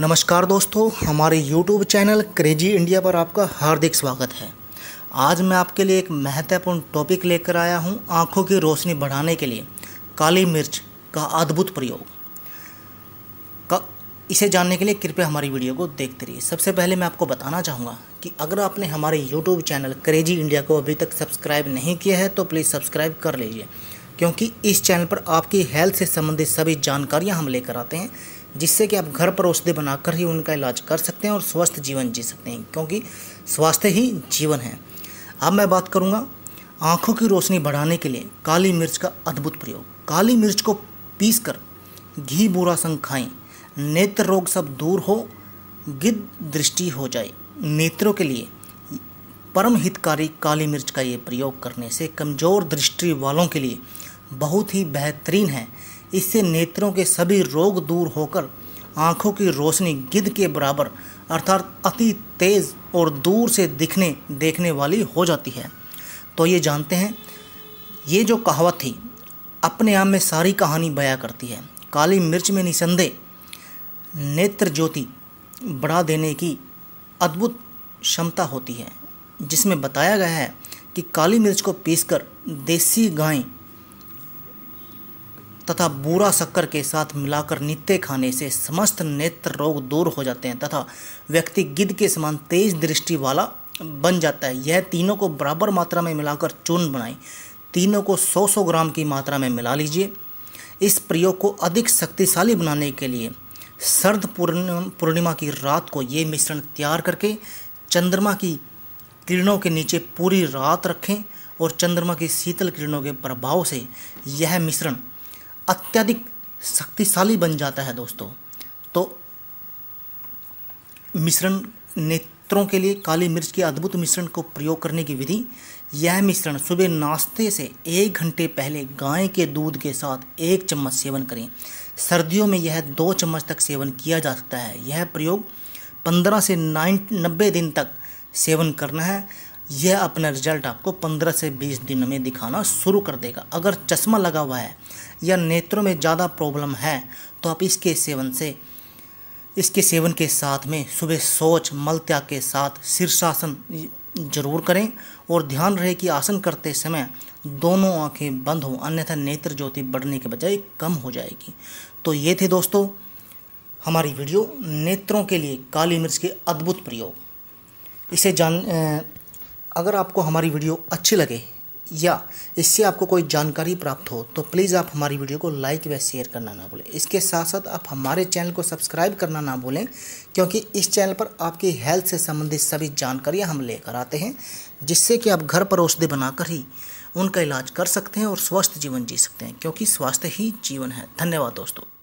नमस्कार दोस्तों हमारे YouTube चैनल क्रेजी इंडिया पर आपका हार्दिक स्वागत है आज मैं आपके लिए एक महत्वपूर्ण टॉपिक लेकर आया हूँ आँखों की रोशनी बढ़ाने के लिए काली मिर्च का अद्भुत प्रयोग का इसे जानने के लिए कृपया हमारी वीडियो को देखते रहिए सबसे पहले मैं आपको बताना चाहूँगा कि अगर आपने हमारे यूट्यूब चैनल क्रेजी इंडिया को अभी तक सब्सक्राइब नहीं किया है तो प्लीज़ सब्सक्राइब कर लीजिए क्योंकि इस चैनल पर आपकी हेल्थ से संबंधित सभी जानकारियाँ हम लेकर आते हैं जिससे कि आप घर पर औषधि बनाकर ही उनका इलाज कर सकते हैं और स्वस्थ जीवन जी सकते हैं क्योंकि स्वास्थ्य ही जीवन है अब मैं बात करूँगा आँखों की रोशनी बढ़ाने के लिए काली मिर्च का अद्भुत प्रयोग काली मिर्च को पीस कर घी बूरा संग खाएँ नेत्र रोग सब दूर हो गिद्ध दृष्टि हो जाए नेत्रों के लिए परम हितकारी काली मिर्च का ये प्रयोग करने से कमज़ोर दृष्टि वालों के लिए बहुत ही बेहतरीन है इससे नेत्रों के सभी रोग दूर होकर आँखों की रोशनी गिद्ध के बराबर अर्थात अति तेज़ और दूर से दिखने देखने वाली हो जाती है तो ये जानते हैं ये जो कहावत थी अपने आप में सारी कहानी बयां करती है काली मिर्च में निसंदेह नेत्र ज्योति बढ़ा देने की अद्भुत क्षमता होती है जिसमें बताया गया है कि काली मिर्च को पीसकर देसी गायें तथा बूरा शक्कर के साथ मिलाकर नित्य खाने से समस्त नेत्र रोग दूर हो जाते हैं तथा व्यक्ति गिद्ध के समान तेज दृष्टि वाला बन जाता है यह तीनों को बराबर मात्रा में मिलाकर चूर्ण बनाएं तीनों को 100-100 ग्राम की मात्रा में मिला लीजिए इस प्रयोग को अधिक शक्तिशाली बनाने के लिए सर्द पूर्णिमा की रात को ये मिश्रण तैयार करके चंद्रमा की किरणों के नीचे पूरी रात रखें और चंद्रमा की शीतल किरणों के प्रभाव से यह मिश्रण अत्यधिक शक्तिशाली बन जाता है दोस्तों तो मिश्रण नेत्रों के लिए काली मिर्च के अद्भुत मिश्रण को प्रयोग करने की विधि यह मिश्रण सुबह नाश्ते से एक घंटे पहले गाय के दूध के साथ एक चम्मच सेवन करें सर्दियों में यह दो चम्मच तक सेवन किया जा सकता है यह प्रयोग पंद्रह से नाइन नब्बे दिन तक सेवन करना है यह अपना रिजल्ट आपको 15 से 20 दिनों में दिखाना शुरू कर देगा अगर चश्मा लगा हुआ है या नेत्रों में ज़्यादा प्रॉब्लम है तो आप इसके सेवन से इसके सेवन के साथ में सुबह सोच मल त्याग के साथ शीर्षासन जरूर करें और ध्यान रहे कि आसन करते समय दोनों आंखें बंद हों अन्यथा नेत्र ज्योति बढ़ने के बजाय कम हो जाएगी तो ये थे दोस्तों हमारी वीडियो नेत्रों के लिए काली मिर्च के अद्भुत प्रयोग इसे जान अगर आपको हमारी वीडियो अच्छी लगे या इससे आपको कोई जानकारी प्राप्त हो तो प्लीज़ आप हमारी वीडियो को लाइक व शेयर करना ना भूलें इसके साथ साथ आप हमारे चैनल को सब्सक्राइब करना ना भूलें क्योंकि इस चैनल पर आपकी हेल्थ से संबंधित सभी जानकारियाँ हम लेकर आते हैं जिससे कि आप घर पर औषधि बनाकर ही उनका इलाज कर सकते हैं और स्वस्थ जीवन जी सकते हैं क्योंकि स्वास्थ्य ही जीवन है धन्यवाद दोस्तों